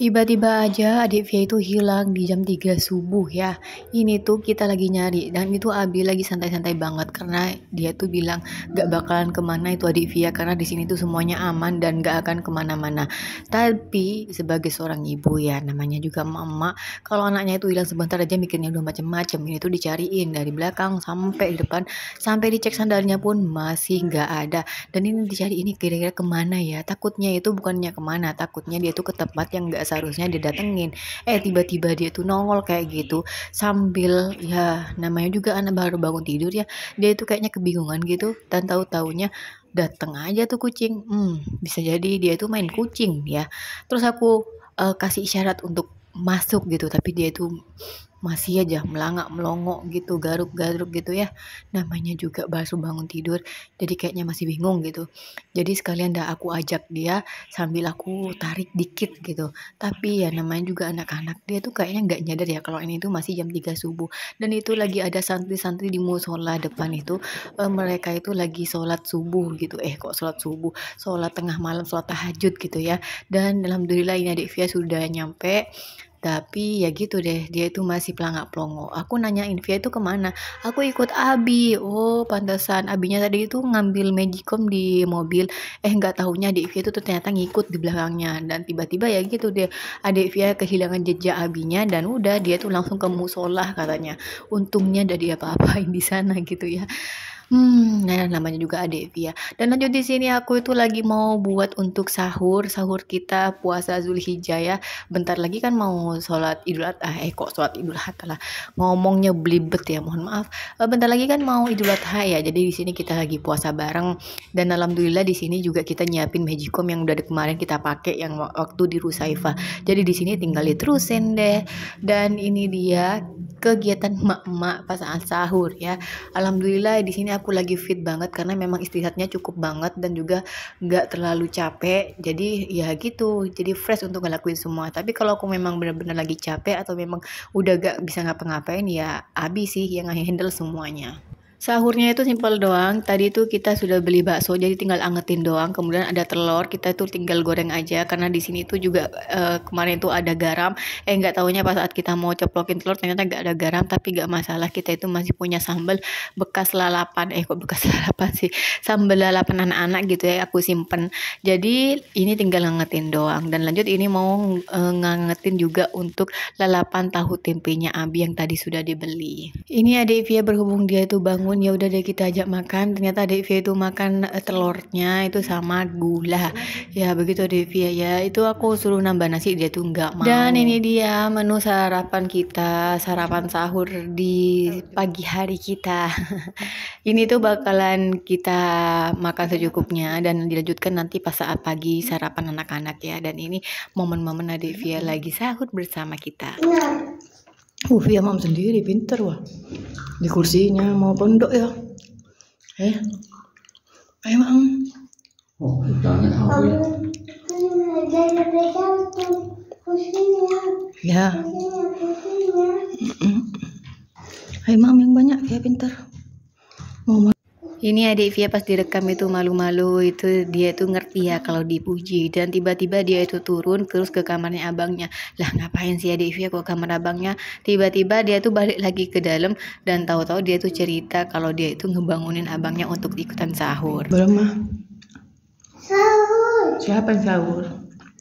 Tiba-tiba aja adik Via itu hilang di jam 3 subuh ya. Ini tuh kita lagi nyari dan itu Abi lagi santai-santai banget karena dia tuh bilang gak bakalan kemana itu adik Via karena di sini tuh semuanya aman dan gak akan kemana-mana. Tapi sebagai seorang ibu ya namanya juga mama kalau anaknya itu hilang sebentar aja mikirnya udah macem-macem ini tuh dicariin dari belakang sampai di depan sampai dicek sandalnya pun masih gak ada dan ini dicari ini kira-kira kemana ya takutnya itu bukannya kemana takutnya dia tuh ke tempat yang gak seharusnya dia datengin, eh tiba-tiba dia tuh nongol kayak gitu sambil ya namanya juga anak baru bangun tidur ya dia itu kayaknya kebingungan gitu dan tahu taunya dateng aja tuh kucing hmm bisa jadi dia itu main kucing ya terus aku uh, kasih isyarat untuk masuk gitu tapi dia itu masih aja melangak melongo gitu garuk-garuk gitu ya namanya juga baru bangun tidur jadi kayaknya masih bingung gitu jadi sekalian dah aku ajak dia sambil aku tarik dikit gitu tapi ya namanya juga anak-anak dia tuh kayaknya nggak nyadar ya kalau ini tuh masih jam 3 subuh dan itu lagi ada santri-santri di musola depan itu e, mereka itu lagi sholat subuh gitu eh kok sholat subuh sholat tengah malam sholat tahajud gitu ya dan alhamdulillah ini adik Via sudah nyampe tapi ya gitu deh, dia itu masih pelangak pelongo. Aku nanya Via itu kemana? Aku ikut Abi. Oh, pantesan Abinya tadi itu ngambil magicom di mobil. Eh, nggak tahunya adik Via itu ternyata ngikut di belakangnya. Dan tiba-tiba ya gitu deh, adik Via kehilangan jejak Abinya dan udah dia tuh langsung ke musola katanya. Untungnya dari dia apa-apain di sana gitu ya hmm, nah namanya juga Adevia. Ya. Dan lanjut di sini aku itu lagi mau buat untuk sahur, sahur kita puasa Zulhijjah ya. Bentar lagi kan mau sholat Idul Adha, eh kok sholat Idul Adha lah. Ngomongnya belibet ya, mohon maaf. Eh, bentar lagi kan mau Idul Adha ya. Jadi di sini kita lagi puasa bareng dan alhamdulillah di sini juga kita nyiapin magicom yang udah kemarin kita pakai yang waktu di Rusaifa. Jadi di sini tinggal diterusin deh. Dan ini dia kegiatan emak-emak pas saat sahur ya. Alhamdulillah di sini aku lagi fit banget karena memang istirahatnya cukup banget dan juga nggak terlalu capek jadi ya gitu jadi fresh untuk ngelakuin semua tapi kalau aku memang benar-benar lagi capek atau memang udah gak bisa ngapa-ngapain ya abis sih yang handle semuanya Sahurnya itu simpel doang. Tadi itu kita sudah beli bakso, jadi tinggal angetin doang. Kemudian ada telur, kita itu tinggal goreng aja karena di sini itu juga uh, kemarin itu ada garam. Eh nggak tahunya pas saat kita mau ceplokin telur ternyata nggak ada garam, tapi nggak masalah. Kita itu masih punya sambal bekas lalapan. Eh kok bekas lalapan sih? Sambal lalapan anak-anak gitu ya aku simpen. Jadi ini tinggal angetin doang. Dan lanjut ini mau uh, ngangetin juga untuk lalapan tahu tempenya Abi yang tadi sudah dibeli. Ini ada Evia berhubung dia itu bangun bangun ya udah deh kita ajak makan ternyata Devia itu makan eh, telurnya itu sama gula ya begitu Devia ya itu aku suruh nambah nasi dia tuh nggak mau dan ini dia menu sarapan kita sarapan sahur di pagi hari kita ini tuh bakalan kita makan secukupnya dan dilanjutkan nanti pas saat pagi sarapan anak-anak ya dan ini momen-momen Devia lagi sahur bersama kita uh ya mam sendiri pinter wah di kursinya mau pondok ya eh ayo eh, mam oh aku ya ya ayo eh, mam yang banyak ya pinter mau ini adik Via pas direkam itu malu-malu itu dia itu ngerti ya kalau dipuji dan tiba-tiba dia itu turun terus ke kamarnya abangnya lah ngapain sih adik Via ke kamar abangnya tiba-tiba dia tuh balik lagi ke dalam dan tahu-tahu dia tuh cerita kalau dia itu ngebangunin abangnya untuk ikutan sahur belum mah sahur siapa yang sahur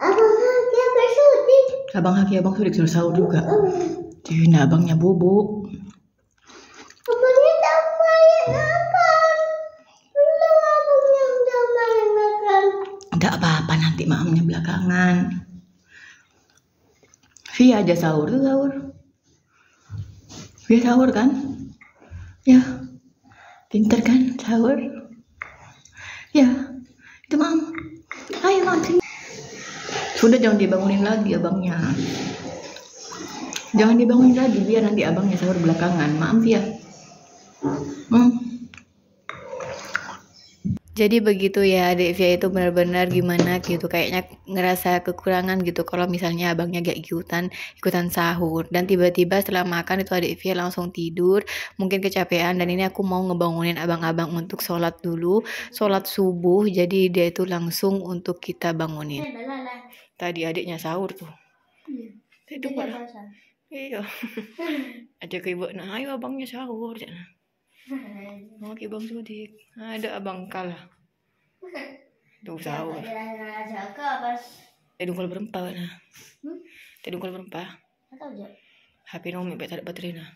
abang Haki abang abang Haki abang Sudik suruh sahur juga Tuh, oh, iya. nah, abangnya bubuk abangnya tak bayar nanti maamnya belakangan via aja sahur tuh sahur via sahur kan ya pinter kan sahur ya itu maam ayo maam sudah jangan dibangunin lagi abangnya jangan dibangunin lagi biar nanti abangnya sahur belakangan maaf ya hmm jadi begitu ya adik Via itu benar-benar gimana gitu kayaknya ngerasa kekurangan gitu kalau misalnya abangnya gak ikutan ikutan sahur dan tiba-tiba setelah makan itu adik Via langsung tidur mungkin kecapean dan ini aku mau ngebangunin abang-abang untuk sholat dulu sholat subuh jadi dia itu langsung untuk kita bangunin eh, tadi adiknya sahur tuh iya. itu iya, iya. ada ke ibu nah ayo abangnya sahur mau ke bang Sudik ada abang kalah tuh sahur tadi dungkul berempat nah hmm? tadi dungkul berempat HP nomi bet ada baterai nah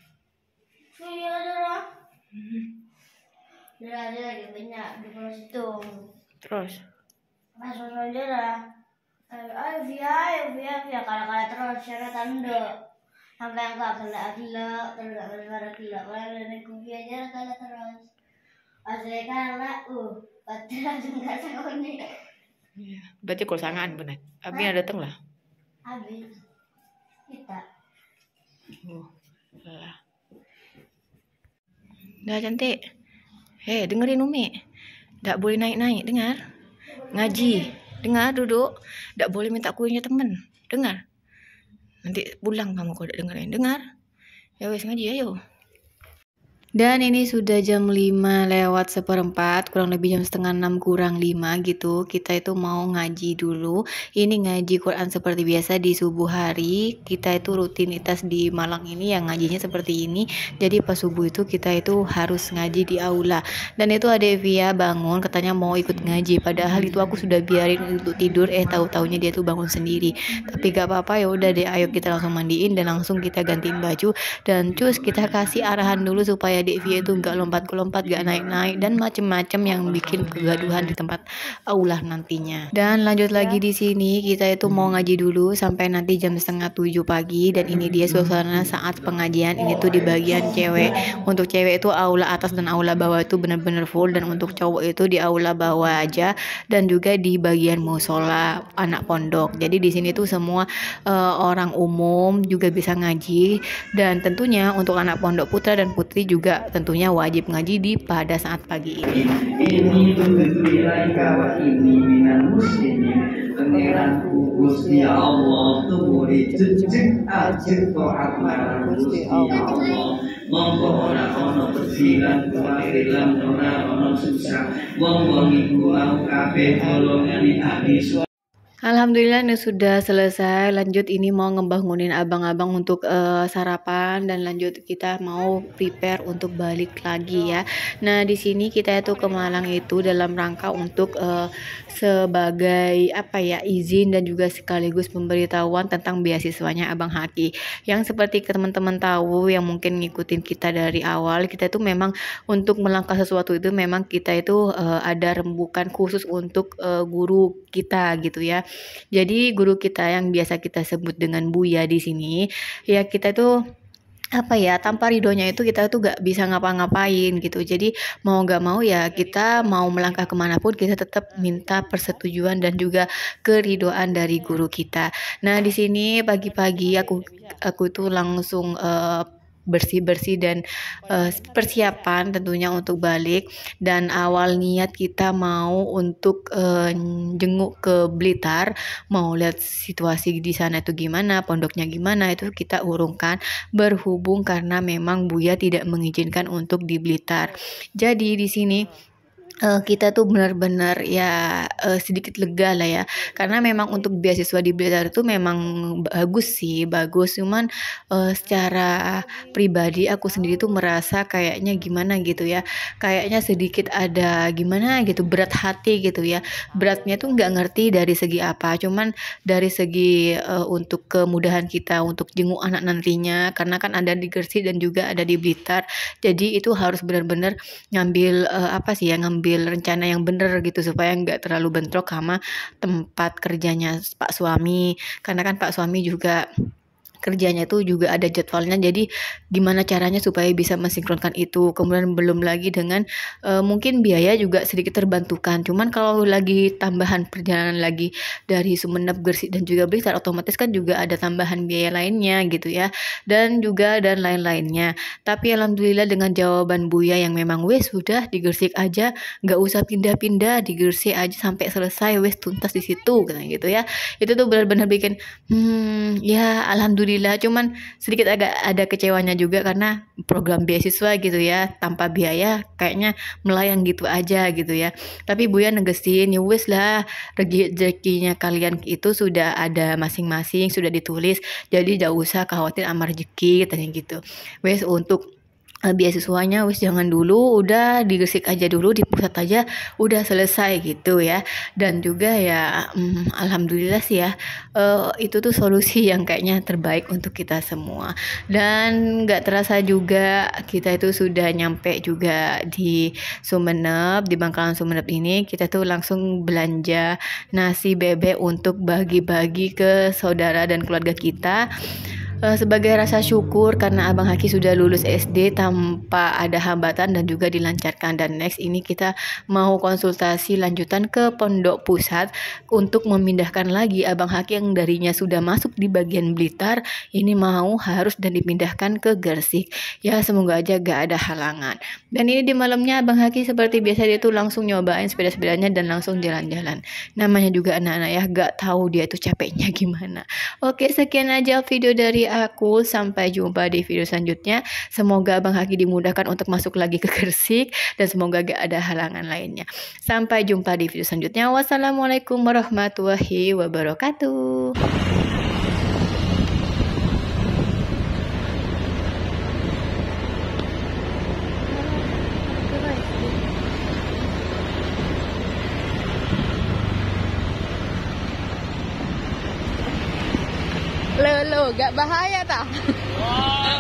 iya ada hmm. ada lagi banyak dungkul situ terus masuk lah. ayo via ayo eh, via via kala kala terus syaratan dulu sampai aku kena gelap terus gak kena gila, orang nenek kopi aja kena terus pas saya kena uh pasti langsung gak sakoni Iya, berarti kalau sangat benar. Abi ada datang lah. Abi, kita. Oh, lah. Dah cantik. Hei, eh, dengerin Umi. Tak boleh naik-naik, dengar? Ngaji. Dengar, duduk. Tak boleh minta kuenya temen. Dengar? nanti pulang kamu kok dengar dengerin dengar ya wes ngaji ayo dan ini sudah jam 5 lewat seperempat, kurang lebih jam setengah 6 kurang 5 gitu. Kita itu mau ngaji dulu. Ini ngaji Quran seperti biasa di subuh hari. Kita itu rutinitas di Malang ini yang ngajinya seperti ini. Jadi pas subuh itu kita itu harus ngaji di aula. Dan itu ada Via bangun katanya mau ikut ngaji. Padahal itu aku sudah biarin untuk tidur eh tahu-taunya dia tuh bangun sendiri. Tapi gak apa-apa ya udah deh ayo kita langsung mandiin dan langsung kita gantiin baju dan cus kita kasih arahan dulu supaya kayak via itu nggak lompat-lompat nggak naik-naik dan macem-macem yang bikin kegaduhan di tempat aula nantinya dan lanjut lagi di sini kita itu mau ngaji dulu sampai nanti jam setengah tujuh pagi dan ini dia suasana saat pengajian ini tuh di bagian cewek untuk cewek itu aula atas dan aula bawah itu bener-bener full dan untuk cowok itu di aula bawah aja dan juga di bagian musola anak pondok jadi di sini tuh semua uh, orang umum juga bisa ngaji dan tentunya untuk anak pondok putra dan putri juga juga tentunya wajib ngaji di pada saat pagi ini. Allah Alhamdulillah ini sudah selesai. Lanjut ini mau ngebangunin abang-abang untuk uh, sarapan dan lanjut kita mau prepare untuk balik lagi ya. Nah, di sini kita itu ke Malang itu dalam rangka untuk uh, sebagai apa ya izin dan juga sekaligus pemberitahuan tentang beasiswanya Abang Haki. Yang seperti teman-teman tahu yang mungkin ngikutin kita dari awal, kita itu memang untuk melangkah sesuatu itu memang kita itu uh, ada rembukan khusus untuk uh, guru kita gitu ya jadi guru kita yang biasa kita sebut dengan Buya di sini, ya kita itu apa ya tanpa ridhonya itu kita tuh gak bisa ngapa-ngapain gitu jadi mau gak mau ya kita mau melangkah kemanapun kita tetap minta persetujuan dan juga keridoan dari guru kita nah di sini pagi-pagi aku aku tuh langsung uh, bersih-bersih dan uh, persiapan tentunya untuk balik dan awal niat kita mau untuk uh, jenguk ke Blitar mau lihat situasi di sana itu gimana pondoknya gimana itu kita urungkan berhubung karena memang Buya tidak mengizinkan untuk di Blitar jadi di sini uh, kita tuh benar-benar ya uh, sedikit lega lah ya karena memang untuk beasiswa di Blitar itu memang bagus sih bagus cuman uh, secara pribadi aku sendiri tuh merasa kayaknya gimana gitu ya kayaknya sedikit ada gimana gitu berat hati gitu ya beratnya tuh nggak ngerti dari segi apa cuman dari segi uh, untuk kemudahan kita untuk jenguk anak nantinya karena kan ada di Gersi dan juga ada di Blitar jadi itu harus benar-benar ngambil uh, apa sih ya ngambil ngambil rencana yang bener gitu supaya nggak terlalu bentrok sama tempat kerjanya Pak suami karena kan Pak suami juga kerjanya itu juga ada jadwalnya jadi gimana caranya supaya bisa mensinkronkan itu kemudian belum lagi dengan e, mungkin biaya juga sedikit terbantukan cuman kalau lagi tambahan perjalanan lagi dari Sumeneb gersik dan juga Blitar otomatis kan juga ada tambahan biaya lainnya gitu ya dan juga dan lain-lainnya tapi alhamdulillah dengan jawaban Buya yang memang wes sudah di Gresik aja nggak usah pindah-pindah di Gresik aja sampai selesai wes tuntas di situ gitu ya itu tuh benar-benar bikin hmm ya alhamdulillah alhamdulillah cuman sedikit agak ada kecewanya juga karena program beasiswa gitu ya tanpa biaya kayaknya melayang gitu aja gitu ya tapi Buya negesin ya wes lah rezekinya kalian itu sudah ada masing-masing sudah ditulis jadi gak usah khawatir amar rezeki katanya gitu wes untuk Eh, beasiswanya wis jangan dulu udah digesik aja dulu di pusat aja udah selesai gitu ya dan juga ya hmm, alhamdulillah sih ya uh, itu tuh solusi yang kayaknya terbaik untuk kita semua dan nggak terasa juga kita itu sudah nyampe juga di Sumeneb di Bangkalan Sumeneb ini kita tuh langsung belanja nasi bebek untuk bagi-bagi ke saudara dan keluarga kita Eh, sebagai rasa syukur karena Abang Haki sudah lulus SD tanpa ada hambatan dan juga dilancarkan dan next ini kita mau konsultasi lanjutan ke Pondok Pusat untuk memindahkan lagi Abang Haki yang darinya sudah masuk di bagian Blitar ini mau harus dan dipindahkan ke Gersik ya semoga aja gak ada halangan dan ini di malamnya Abang Haki seperti biasa dia tuh langsung nyobain sepeda-sepedanya dan langsung jalan-jalan namanya juga anak-anak ya gak tahu dia tuh capeknya gimana oke sekian aja video dari aku. Sampai jumpa di video selanjutnya. Semoga Bang Haki dimudahkan untuk masuk lagi ke Gersik dan semoga gak ada halangan lainnya. Sampai jumpa di video selanjutnya. Wassalamualaikum warahmatullahi wabarakatuh. Hello, gak bahaya ta. Wow.